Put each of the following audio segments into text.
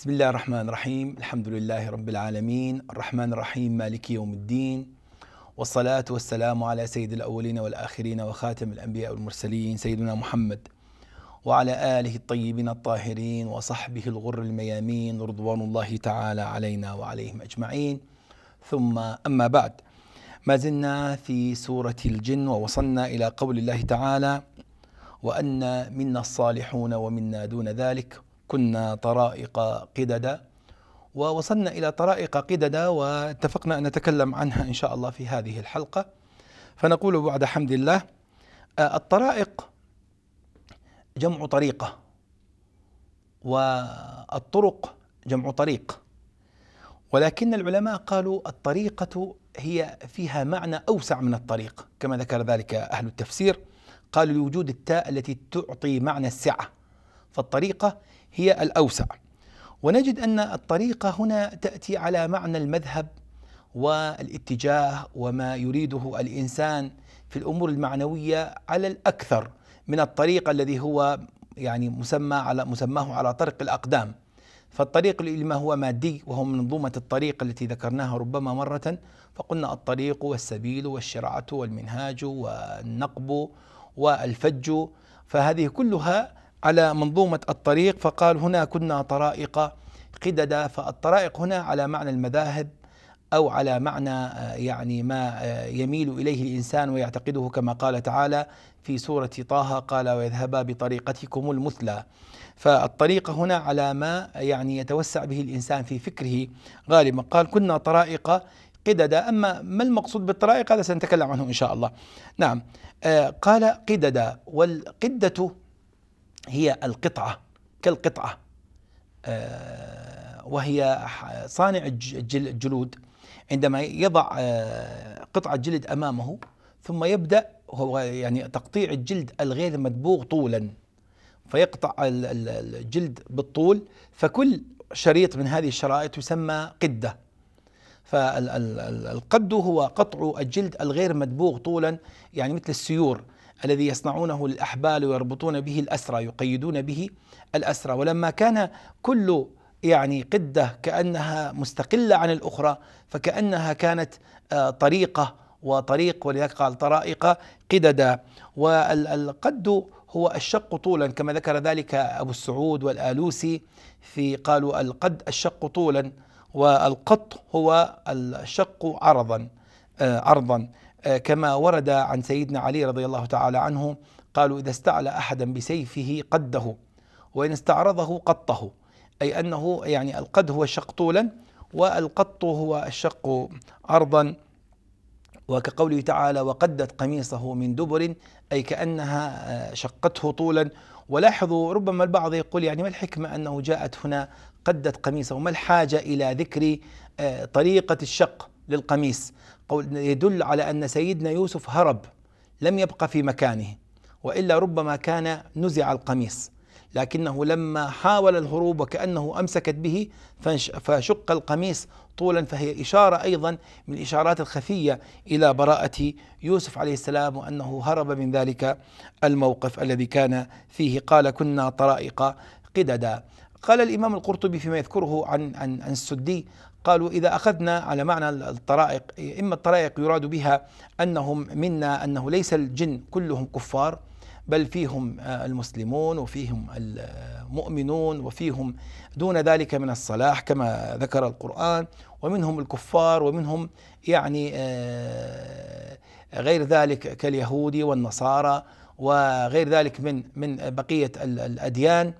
بسم الله الرحمن الرحيم الحمد لله رب العالمين الرحمن الرحيم مالك يوم الدين والصلاة والسلام على سيد الأولين والآخرين وخاتم الأنبياء والمرسلين سيدنا محمد وعلى آله الطيبين الطاهرين وصحبه الغر الميامين رضوان الله تعالى علينا وعليهم أجمعين ثم أما بعد ما زلنا في سورة الجن ووصلنا إلى قول الله تعالى وأن منا الصالحون ومنا دون ذلك كنا طرائق قددا ووصلنا إلى طرائق قددا واتفقنا أن نتكلم عنها إن شاء الله في هذه الحلقة فنقول بعد حمد الله آه، الطرائق جمع طريقة والطرق جمع طريق ولكن العلماء قالوا الطريقة هي فيها معنى أوسع من الطريق كما ذكر ذلك أهل التفسير قالوا لوجود التاء التي تعطي معنى السعة فالطريقة هي الاوسع ونجد ان الطريقه هنا تاتي على معنى المذهب والاتجاه وما يريده الانسان في الامور المعنويه على الاكثر من الطريق الذي هو يعني مسمى على مسماه على طرق الاقدام فالطريق لما هو مادي وهو منظومة الطريق التي ذكرناها ربما مرة فقلنا الطريق والسبيل والشرعة والمنهاج والنقب والفج فهذه كلها على منظومة الطريق فقال هنا كنا طرائق قددا فالطرائق هنا على معنى المذاهب أو على معنى آه، يعني ما آه، يميل إليه الإنسان ويعتقده كما قال تعالى في سورة طه قال ويذهبا بطريقتكم المثلى فالطريقة هنا على ما آه، يعني يتوسع به الإنسان في فكره غالبا قال كنا طرائق قددا أما ما المقصود بالطرائق هذا سنتكلم عنه إن شاء الله نعم قال قددا والقدة هي القطعة كالقطعة آه، وهي صانع الجلود عندما يضع آه، قطعة جلد أمامه ثم يبدأ هو يعني تقطيع الجلد الغير مدبوغ طولا فيقطع الجلد بالطول فكل شريط من هذه الشرائط يسمى قدة فالقد هو قطع الجلد الغير مدبوغ طولا يعني مثل السيور الذي يصنعونه الأحبال ويربطون به الأسرى يقيدون به الأسرى ولما كان كل يعني قدة كأنها مستقلة عن الأخرى فكأنها كانت آه، طريقة وطريق ولذلك قال طرائق قددا والقد هو الشق طولا كما ذكر ذلك أبو السعود والآلوسي في قالوا القد الشق طولا والقط هو الشق عرضا آه، عرضا آه، كما ورد عن سيدنا علي رضي الله تعالى عنه قالوا إذا استعلى أحدا بسيفه قده وإن استعرضه قطه أي أنه يعني القد هو الشق طولا والقط هو الشق عرضا وكقوله تعالى وقدت قميصه من دبر أي كأنها آه، شقته طولا ولاحظوا ربما البعض يقول يعني ما الحكمة أنه جاءت هنا قدت قميصه ما الحاجة إلى ذكر آه، طريقة الشق للقميص قول يدل على أن سيدنا يوسف هرب لم يبقى في مكانه وإلا ربما كان نزع القميص لكنه لما حاول الهروب وكأنه أمسكت به فشق القميص طولا فهي إشارة أيضا من الإشارات الخفية إلى براءة يوسف عليه السلام وأنه هرب من ذلك الموقف الذي كان فيه قال كنا طرائق قددا قال الإمام القرطبي فيما يذكره عن عن, عن السدي قالوا إذا أخذنا على معنى الطرائق إما الطرائق يراد بها أنهم منا أنه ليس الجن كلهم كفار بل فيهم آه، المسلمون وفيهم المؤمنون وفيهم دون ذلك من الصلاح كما ذكر القرآن ومنهم الكفار ومنهم يعني آه، غير ذلك كاليهود والنصارى وغير ذلك من من بقية الأديان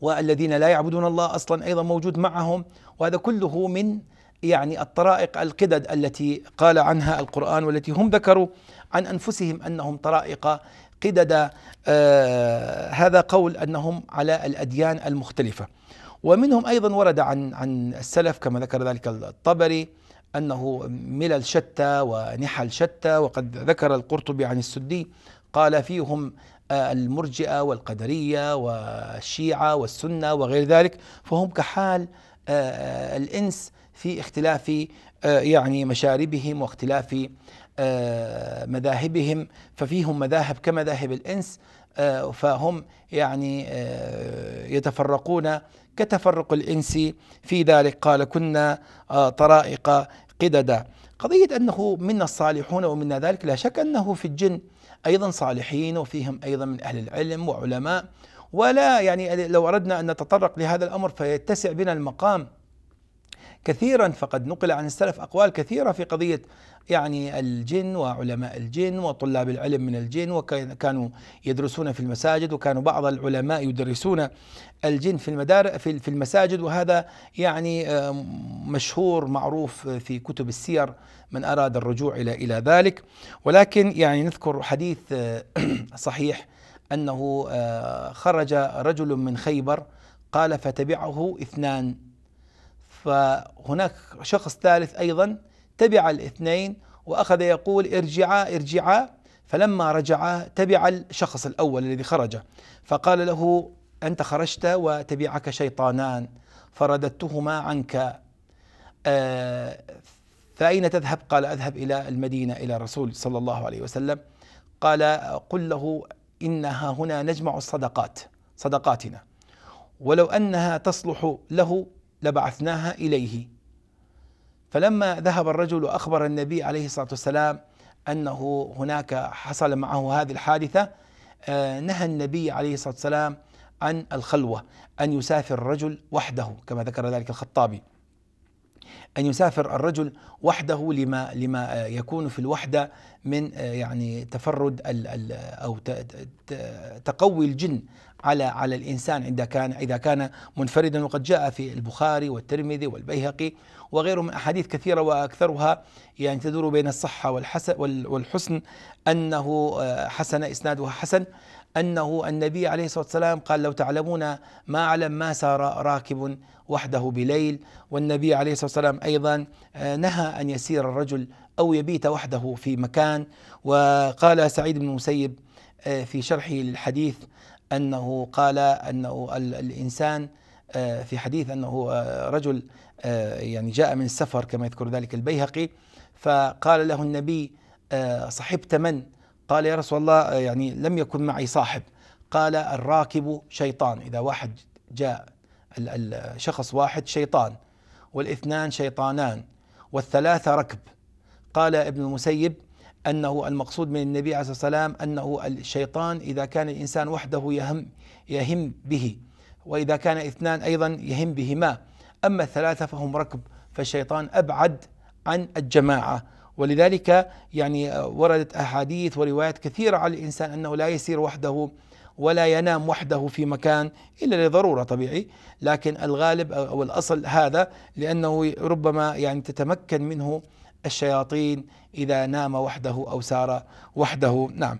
والذين لا يعبدون الله أصلا أيضا موجود معهم وهذا كله من يعني الطرائق القدد التي قال عنها القرآن والتي هم ذكروا عن أنفسهم أنهم طرائق قدد آه هذا قول أنهم على الأديان المختلفة ومنهم أيضا ورد عن عن السلف كما ذكر ذلك الطبري أنه ملل شتى ونحل شتى وقد ذكر القرطبي عن السدي قال فيهم آه، المرجئة والقدرية والشيعة والسنة وغير ذلك فهم كحال آه، آه، الإنس في اختلاف آه، يعني مشاربهم واختلاف مذاهبهم ففيهم مذاهب كمذاهب الإنس فهم يعني يتفرقون كتفرق الإنس في ذلك قال كنا طرائق قددا قضية أنه منا الصالحون ومنا ذلك لا شك أنه في الجن أيضا صالحين وفيهم أيضا من أهل العلم وعلماء ولا يعني لو أردنا أن نتطرق لهذا الأمر فيتسع بنا المقام كثيرا فقد نقل عن السلف أقوال كثيرة في قضية يعني الجن وعلماء الجن وطلاب العلم من الجن وكانوا يدرسون في المساجد وكانوا بعض العلماء يدرسون الجن في المدار في المساجد وهذا يعني آه، مشهور معروف في كتب السير من اراد الرجوع الى الى ذلك ولكن يعني نذكر حديث آه، صحيح أنه آه، خرج رجل من خيبر قال فتبعه اثنان فهناك شخص ثالث أيضا تبع الاثنين وأخذ يقول ارجعا ارجعا فلما رجعا تبع الشخص الأول الذي خرج فقال له أنت خرجت وتبعك شيطانان فرددتهما عنك آه، فأين تذهب؟ قال أذهب إلى المدينة إلى رسول صلى الله عليه وسلم قال قل له إنها هنا نجمع الصدقات صدقاتنا ولو أنها تصلح له لبعثناها إليه فلما ذهب الرجل أخبر النبي عليه الصلاة والسلام أنه هناك حصل معه هذه الحادثة آه، نهى النبي عليه الصلاة والسلام عن الخلوة أن يسافر الرجل وحده كما ذكر ذلك الخطابي أن يسافر الرجل وحده لما لما يكون في الوحدة من آه، يعني تفرد ال ال أو تقوي الجن على على الإنسان إذا كان إذا كان منفردا وقد جاء في البخاري والترمذي والبيهقي وغيره من أحاديث كثيرة وأكثرها يعني تدور بين الصحة والحسن والحسن أنه آه، حسن إسنادها حسن أنه النبي عليه الصلاة والسلام قال لو تعلمون ما أعلم ما سار راكب وحده بليل والنبي عليه الصلاة والسلام أيضا آه، نهى أن يسير الرجل أو يبيت وحده في مكان وقال سعيد بن المسيب آه، في شرحه للحديث أنه قال أنه الإنسان آه، في حديث أنه رجل يعني جاء من السفر كما يذكر ذلك البيهقي فقال له النبي صحبت من؟ قال يا رسول الله آه، يعني لم يكن معي صاحب قال الراكب شيطان إذا واحد جاء الشخص واحد شيطان والاثنان شيطانان والثلاثة ركب قال ابن المسيب أنه المقصود من النبي عليه الصلاة والسلام أنه الشيطان إذا كان الإنسان وحده يهم يهم به وإذا كان اثنان أيضا يهم بهما أما الثلاثة فهم ركب فالشيطان أبعد عن الجماعة ولذلك يعني آه، وردت أحاديث وروايات كثيرة على الإنسان أنه لا يسير وحده ولا ينام وحده في مكان إلا لضرورة طبيعي لكن الغالب أو الأصل هذا لأنه ربما يعني تتمكن منه الشياطين إذا نام وحده أو سار وحده نعم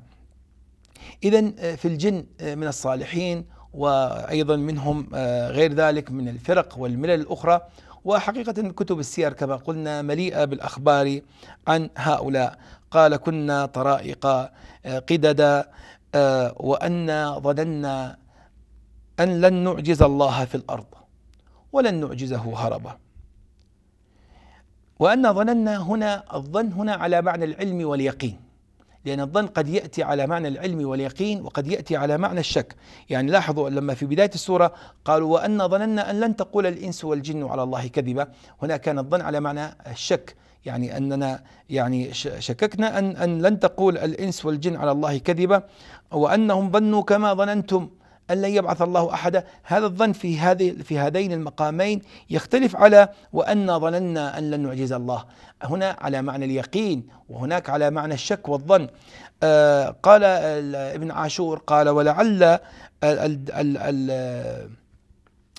إذا آه، في الجن آه، من الصالحين وأيضا منهم غير ذلك من الفرق والملل الأخرى وحقيقة كتب السير كما قلنا مليئة بالأخبار عن هؤلاء قال كنا طرائق آه، قددا آه، وأنا ظننا أن لن نعجز الله في الأرض ولن نعجزه هربا وأن ظننا هنا الظن هنا على معنى العلم واليقين لأن الظن قد يأتي على معنى العلم واليقين وقد يأتي على معنى الشك يعني لاحظوا لما في بداية السورة قالوا وأن ظننا أن لن تقول الإنس والجن على الله كذبا هنا كان الظن على معنى الشك يعني أننا يعني شككنا أن, أن لن تقول الإنس والجن على الله كذبا وأنهم ظنوا كما ظننتم أن لن يبعث الله أحدا هذا الظن في هذه في هذين المقامين يختلف على وأن ظننا أن لن نعجز الله هنا على معنى اليقين وهناك على معنى الشك والظن آه قال ابن عاشور قال ولعل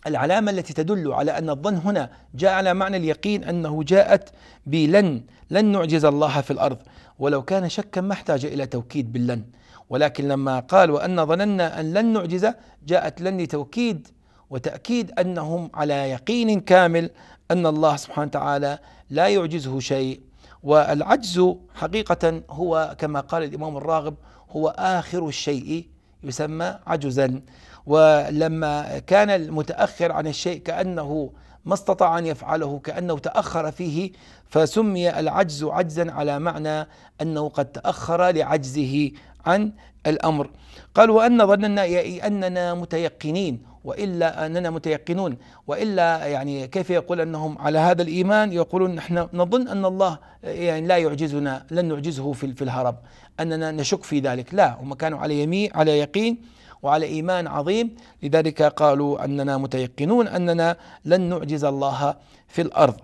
العلامة التي تدل على أن الظن هنا جاء على معنى اليقين أنه جاءت بلن لن نعجز الله في الأرض ولو كان شكا ما احتاج إلى توكيد باللن ولكن لما قال وأن ظننا أن لن نعجزه جاءت لن لتوكيد وتأكيد أنهم على يقين كامل أن الله سبحانه وتعالى لا يعجزه شيء والعجز حقيقة هو كما قال الإمام الراغب هو آخر الشيء يسمى عجزا ولما كان المتأخر عن الشيء كأنه ما استطاع أن يفعله كأنه تأخر فيه فسمي العجز عجزا على معنى أنه قد تأخر لعجزه عن الأمر قال وأن ظننا أننا متيقنين والا اننا متيقنون والا يعني كيف يقول انهم على هذا الايمان يقولون نحن نظن ان الله يعني لا يعجزنا لن نعجزه في الهرب اننا نشك في ذلك لا هم كانوا على يمين على يقين وعلى إيمان عظيم لذلك قالوا أننا متيقنون أننا لن نعجز الله في الأرض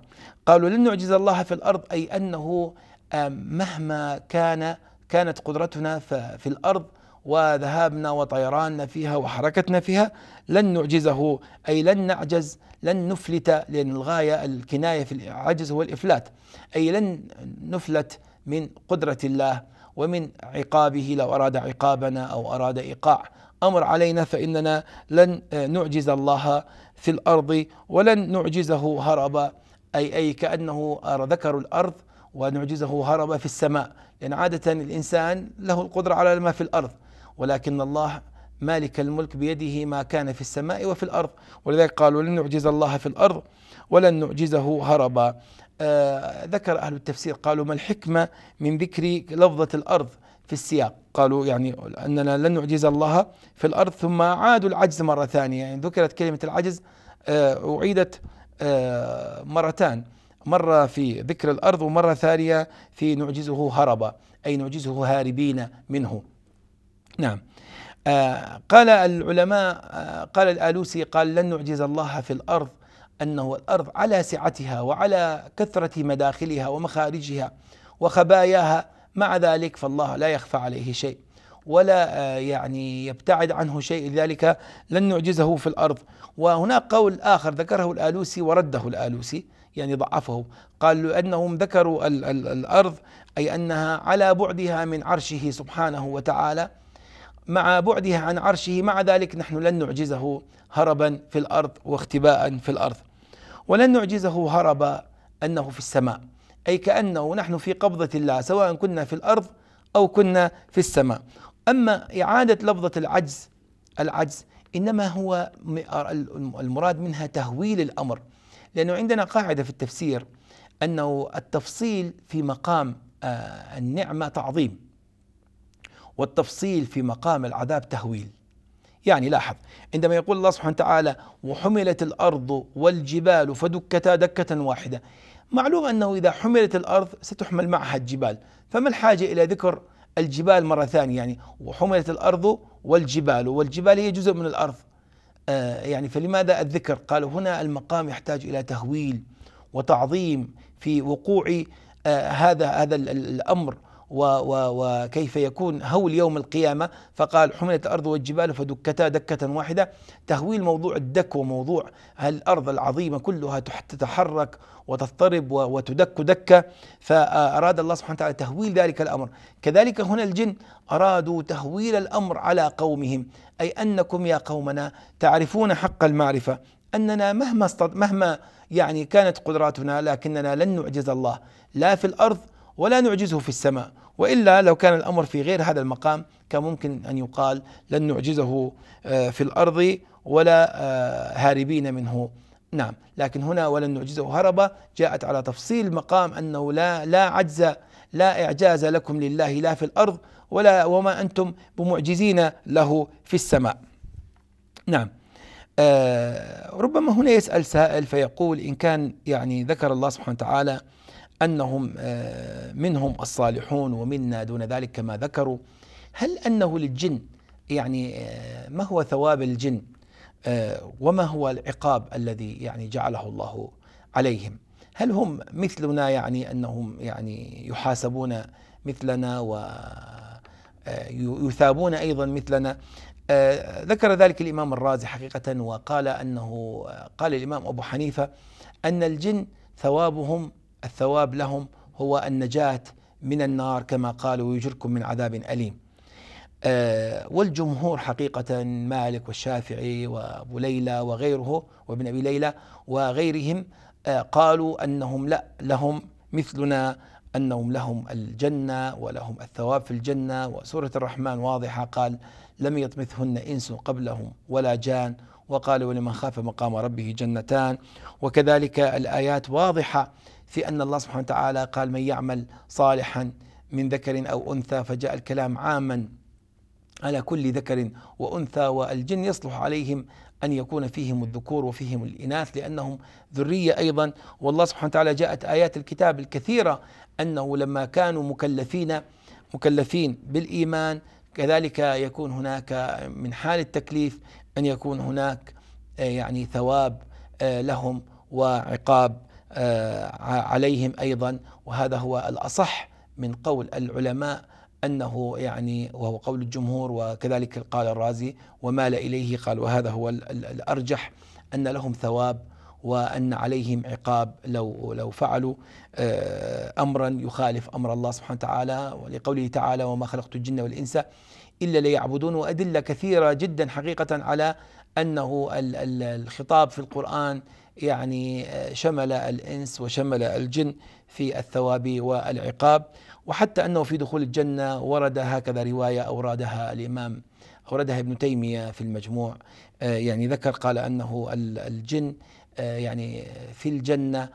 قالوا لن نعجز الله في الأرض أي أنه آه، مهما كان كانت قدرتنا في الأرض وذهابنا وطيراننا فيها وحركتنا فيها لن نعجزه أي لن نعجز لن نفلت لأن الغاية الكناية في العجز هو الإفلات أي لن نفلت من قدرة الله ومن عقابه لو أراد عقابنا أو أراد إيقاع أمر علينا فإننا لن آه، نعجز الله في الأرض ولن نعجزه هربا أي أي كأنه آه، ذكروا الأرض ونعجزه هرب في السماء لأن يعني عادة الإنسان له القدرة على ما في الأرض ولكن الله مالك الملك بيده ما كان في السماء وفي الأرض ولذلك قالوا لن نعجز الله في الأرض ولن نعجزه هربا آه ذكر أهل التفسير قالوا ما الحكمة من ذكر لفظة الأرض في السياق قالوا يعني أننا لن نعجز الله في الأرض ثم عادوا العجز مرة ثانية يعني ذكرت كلمة العجز آه، أعيدت آه، مرتان مرة في ذكر الأرض ومرة ثانية في نعجزه هربا أي نعجزه هاربين منه نعم آه، قال العلماء قال الآلوسي قال لن نعجز الله في الأرض أنه الأرض على سعتها وعلى كثرة مداخلها ومخارجها وخباياها مع ذلك فالله لا يخفى عليه شيء ولا آه، يعني يبتعد عنه شيء لذلك لن نعجزه في الارض وهناك قول اخر ذكره الالوسي ورده الالوسي يعني ضعفه قال انهم ذكروا الارض اي انها على بعدها من عرشه سبحانه وتعالى مع بعدها عن عرشه مع ذلك نحن لن نعجزه هربا في الارض واختباء في الارض ولن نعجزه هربا انه في السماء أي كأنه نحن في قبضة الله سواء كنا في الأرض أو كنا في السماء أما إعادة لفظة العجز العجز إنما هو المراد منها تهويل الأمر لأنه عندنا قاعدة في التفسير أنه التفصيل في مقام آه، النعمة تعظيم والتفصيل في مقام العذاب تهويل يعني لاحظ عندما يقول الله سبحانه وتعالى وحملت الارض والجبال فدكتا دكه واحده معلوم أنه إذا حملت الأرض ستحمل معها الجبال فما الحاجة إلى ذكر الجبال مرة ثانية يعني وحملت الأرض والجبال والجبال هي جزء من الأرض آه، يعني فلماذا الذكر قال هنا المقام يحتاج إلى تهويل وتعظيم في وقوع آه، هذا هذا الأمر وكيف يكون هول يوم القيامة فقال حملت الأرض والجبال فدكتا دكة واحدة تهويل موضوع الدك وموضوع الأرض العظيمة كلها تتحرك وتضطرب وتدك دكة فأراد الله سبحانه وتعالى تهويل ذلك الأمر كذلك هنا الجن أرادوا تهويل الأمر على قومهم أي أنكم يا قومنا تعرفون حق المعرفة أننا مهما استط... مهما يعني كانت قدراتنا لكننا لن نعجز الله لا في الأرض ولا نعجزه في السماء والا لو كان الامر في غير هذا المقام كان ممكن ان يقال لن نعجزه آه، في الارض ولا آه، هاربين منه نعم لكن هنا ولن نعجزه هربا جاءت على تفصيل مقام انه لا لا عجز لا اعجاز لكم لله لا في الارض ولا وما انتم بمعجزين له في السماء. نعم. آه ربما هنا يسال سائل فيقول ان كان يعني ذكر الله سبحانه وتعالى انهم آه، منهم الصالحون ومنا دون ذلك كما ذكروا هل انه للجن يعني آه، ما هو ثواب الجن آه، وما هو العقاب الذي يعني جعله الله عليهم هل هم مثلنا يعني انهم يعني يحاسبون مثلنا ويثابون ايضا مثلنا ذكر ذلك الامام الرازي حقيقه وقال انه قال الامام ابو حنيفه ان الجن ثوابهم الثواب لهم هو النجاة من النار كما قال ويجركم من عذاب أليم آه، والجمهور حقيقة مالك والشافعي وأبو ليلى وغيره وابن أبي ليلى وغيرهم آه، قالوا أنهم لا لهم مثلنا أنهم لهم الجنة ولهم الثواب في الجنة وسورة الرحمن واضحة قال لم يطمثهن إنس قبلهم ولا جان وقالوا ولمن خاف مقام ربه جنتان وكذلك الآيات واضحة في أن الله سبحانه وتعالى قال من يعمل صالحا من ذكر أو أنثى فجاء الكلام عاما على كل ذكر وأنثى والجن يصلح عليهم أن يكون فيهم الذكور وفيهم الإناث لأنهم ذرية أيضا والله سبحانه وتعالى جاءت آيات الكتاب الكثيرة أنه لما كانوا مكلفين مكلفين بالإيمان كذلك يكون هناك من حال التكليف أن يكون هناك آه، يعني ثواب آه، لهم وعقاب آه، عليهم ايضا وهذا هو الاصح من قول العلماء انه يعني وهو قول الجمهور وكذلك قال الرازي ومال اليه قال وهذا هو الارجح ان لهم ثواب وان عليهم عقاب لو لو فعلوا آه، امرا يخالف امر الله سبحانه وتعالى ولقوله تعالى وما خلقت الجن والانس الا ليعبدون وادله كثيره جدا حقيقه على انه الخطاب في القران يعني آه، شمل الإنس وشمل الجن في الثواب والعقاب وحتى أنه في دخول الجنة ورد هكذا رواية أورادها الإمام أوردها ابن تيمية في المجموع آه، يعني ذكر قال أنه الجن آه، يعني في الجنة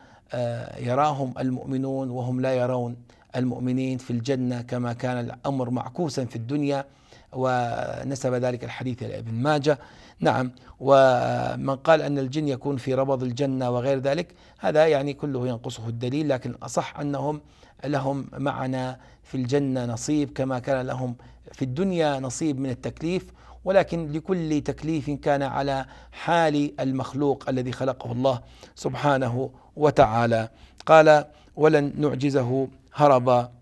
يراهم المؤمنون وهم لا يرون المؤمنين في الجنة كما كان الأمر معكوسا في الدنيا ونسب ذلك الحديث إلى ابن ماجة نعم ومن قال أن الجن يكون في ربض الجنة وغير ذلك هذا يعني كله ينقصه الدليل لكن أصح أنهم لهم معنا في الجنة نصيب كما كان لهم في الدنيا نصيب من التكليف ولكن لكل تكليف كان على حال المخلوق الذي خلقه الله سبحانه وتعالى قال ولن نعجزه هربا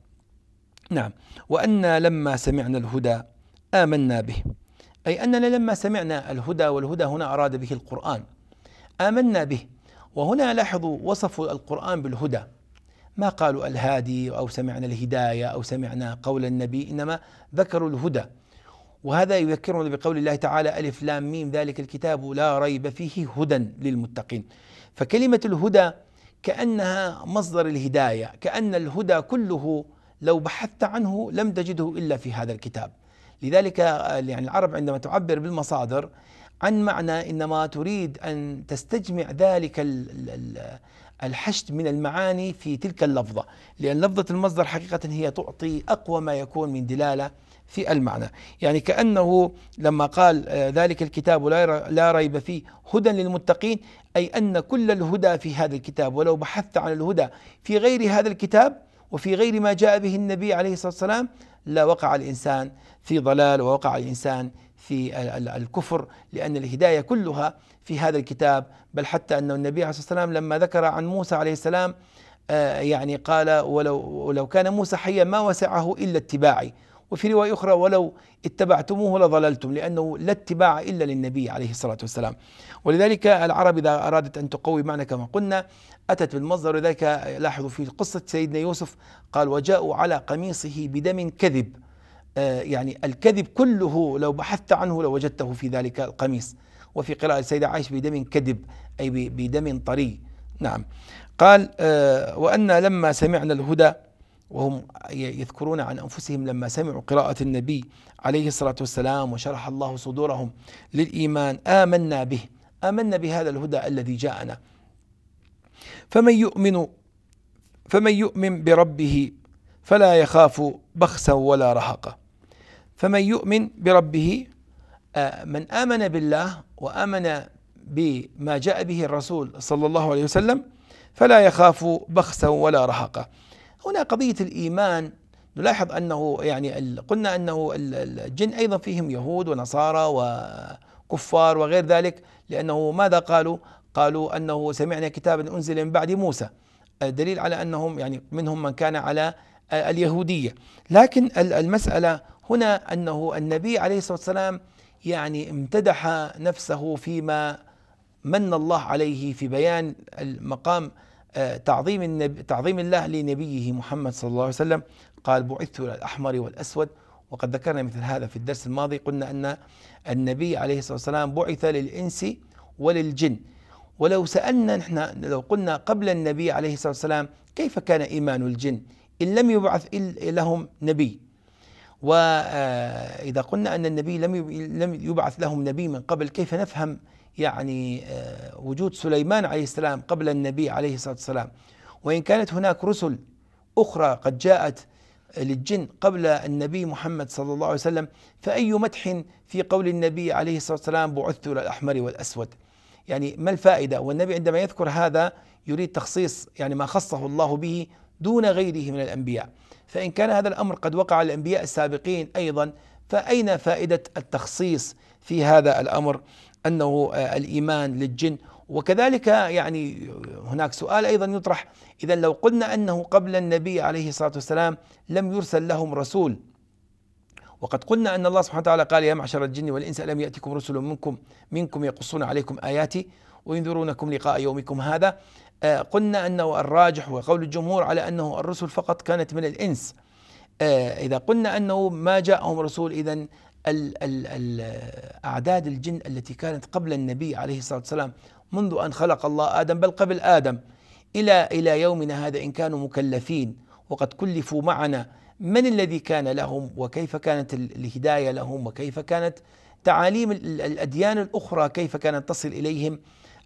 نعم وأنا لما سمعنا الهدى آمنا به أي أننا لما سمعنا الهدى والهدى هنا أراد به القرآن آمنا به وهنا لاحظوا وصفوا القرآن بالهدى ما قالوا الهادي أو سمعنا الهداية أو سمعنا قول النبي إنما ذكروا الهدى وهذا يذكرنا بقول الله تعالى ألف لام ميم ذلك الكتاب لا ريب فيه هدى للمتقين فكلمة الهدى كأنها مصدر الهداية كأن الهدى كله لو بحثت عنه لم تجده إلا في هذا الكتاب لذلك آه، يعني العرب عندما تعبر بالمصادر عن معنى انما تريد ان تستجمع ذلك الحشد من المعاني في تلك اللفظه، لان لفظه المصدر حقيقه هي تعطي اقوى ما يكون من دلاله في المعنى، يعني كانه لما قال آه، ذلك الكتاب لا ريب فيه هدى للمتقين اي ان كل الهدى في هذا الكتاب ولو بحثت عن الهدى في غير هذا الكتاب وفي غير ما جاء به النبي عليه الصلاه والسلام لوقع الإنسان في ضلال ووقع الإنسان في الكفر لأن الهداية كلها في هذا الكتاب بل حتى أن النبي عليه الصلاة والسلام لما ذكر عن موسى عليه السلام آه، يعني قال ولو, ولو كان موسى حيا ما وسعه إلا اتباعي وفي رواية أخرى ولو اتبعتموه لضللتم لأنه لا اتباع إلا للنبي عليه الصلاة والسلام ولذلك العرب إذا أرادت أن تقوي معنى كما قلنا أتت بالمصدر ولذلك لاحظوا في قصة سيدنا يوسف قال وجاءوا على قميصه بدم كذب آه يعني الكذب كله لو بحثت عنه لوجدته لو في ذلك القميص وفي قراءة السيدة عائشة بدم كذب أي بدم طري نعم قال آه وأن لما سمعنا الهدى وهم يذكرون عن انفسهم لما سمعوا قراءه النبي عليه الصلاه والسلام وشرح الله صدورهم للايمان امنا به امنا بهذا الهدى الذي جاءنا فمن يؤمن فمن يؤمن بربه فلا يخاف بخسا ولا رهقا فمن يؤمن بربه من امن بالله وامن بما جاء به الرسول صلى الله عليه وسلم فلا يخاف بخسا ولا رهقا هنا قضية الإيمان نلاحظ أنه يعني قلنا أنه الجن أيضا فيهم يهود ونصارى وكفار وغير ذلك لأنه ماذا قالوا قالوا أنه سمعنا كتابا أنزل من بعد موسى دليل على أنهم يعني منهم من كان على اليهودية لكن المسألة هنا أنه النبي عليه الصلاة والسلام يعني امتدح نفسه فيما من الله عليه في بيان المقام تعظيم النبي تعظيم الله لنبيه محمد صلى الله عليه وسلم قال بعثت الى الاحمر والاسود وقد ذكرنا مثل هذا في الدرس الماضي قلنا ان النبي عليه الصلاه والسلام بعث للانس وللجن ولو سالنا نحن لو قلنا قبل النبي عليه الصلاه والسلام كيف كان ايمان الجن ان لم يبعث لهم نبي وإذا آه، قلنا أن النبي لم لم يبعث لهم نبي من قبل كيف نفهم يعني آه، وجود سليمان عليه السلام قبل النبي عليه الصلاة والسلام وإن كانت هناك رسل أخرى قد جاءت للجن قبل النبي محمد صلى الله عليه وسلم فأي مدح في قول النبي عليه الصلاة والسلام بعثت إلى الأحمر والأسود يعني ما الفائدة والنبي عندما يذكر هذا يريد تخصيص يعني ما خصه الله به دون غيره من الأنبياء فإن كان هذا الأمر قد وقع على الأنبياء السابقين أيضا فأين فائدة التخصيص في هذا الأمر أنه آه، الإيمان للجن وكذلك يعني هناك سؤال أيضا يطرح إذا لو قلنا أنه قبل النبي عليه الصلاة والسلام لم يرسل لهم رسول وقد قلنا أن الله سبحانه وتعالى قال يا معشر الجن والإنس ألم يأتكم رسل منكم منكم يقصون عليكم آياتي وينذرونكم لقاء يومكم هذا آه، قلنا أنه الراجح وقول الجمهور على أنه الرسل فقط كانت من الإنس آه، إذا قلنا أنه ما جاءهم رسول إذا أعداد الجن التي كانت قبل النبي عليه الصلاة والسلام منذ أن خلق الله آدم بل قبل آدم إلى إلى يومنا هذا إن كانوا مكلفين وقد كلفوا معنا من الذي كان لهم وكيف كانت الهداية لهم وكيف كانت تعاليم الأديان الأخرى كيف كانت تصل إليهم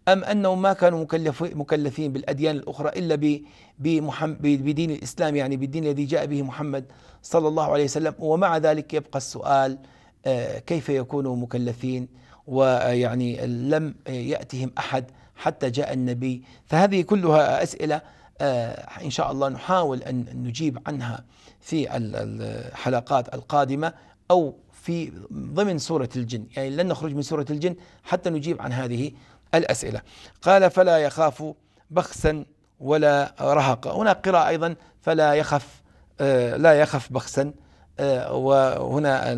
أم أنهم ما كانوا مكلفين بالأديان الأخرى إلا بدين الإسلام يعني بالدين الذي جاء به محمد صلى الله عليه وسلم ومع ذلك يبقى السؤال آه، كيف يكونوا مكلفين ويعني لم يأتهم أحد حتى جاء النبي فهذه كلها أسئلة آه، إن شاء الله نحاول أن نجيب عنها في الحلقات القادمة أو في ضمن سورة الجن يعني لن نخرج من سورة الجن حتى نجيب عن هذه الأسئلة قال فلا يخاف بخسا ولا رهقا هنا قراءة أيضا فلا يخف آه، لا يخف بخسا آه، وهنا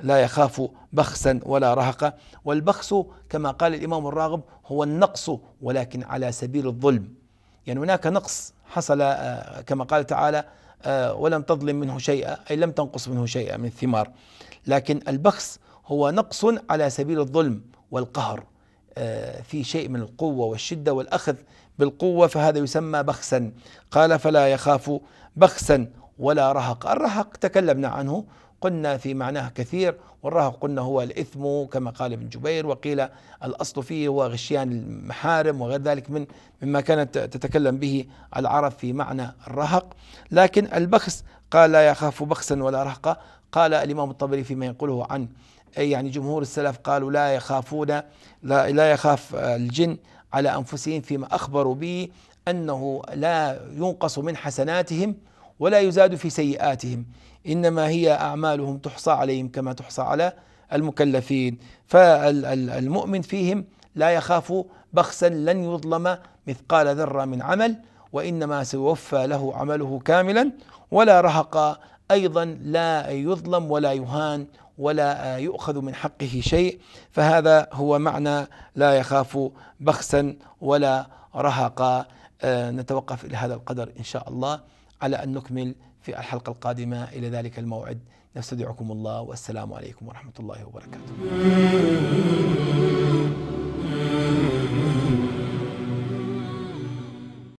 لا يخاف بخسا ولا رهقا والبخس كما قال الإمام الراغب هو النقص ولكن على سبيل الظلم يعني هناك نقص حصل آه، كما قال تعالى ولم تظلم منه شيئا أي لم تنقص منه شيئا من الثمار لكن البخس هو نقص على سبيل الظلم والقهر آه، في شيء من القوة والشدة والأخذ بالقوة فهذا يسمى بخسا قال فلا يخاف بخسا ولا رهق الرهق تكلمنا عنه قلنا في معناه كثير والرهق قلنا هو الإثم كما قال ابن جبير وقيل الأصل فيه هو غشيان المحارم وغير ذلك من مما كانت تتكلم به العرب في معنى الرهق لكن البخس قال لا يخاف بخسا ولا رهقا قال الإمام الطبري فيما يقوله عن يعني جمهور السلف قالوا لا يخافون لا, لا يخاف الجن على انفسهم فيما اخبروا به انه لا ينقص من حسناتهم ولا يزاد في سيئاتهم انما هي اعمالهم تحصى عليهم كما تحصى على المكلفين فالمؤمن فيهم لا يخاف بخسا لن يظلم مثقال ذره من عمل وانما سيوفى له عمله كاملا ولا رهق ايضا لا يظلم ولا يهان ولا يؤخذ من حقه شيء فهذا هو معنى لا يخاف بخسا ولا رهقا آه، نتوقف الى هذا القدر ان شاء الله على ان نكمل في الحلقه القادمه الى ذلك الموعد نستودعكم الله والسلام عليكم ورحمه الله وبركاته.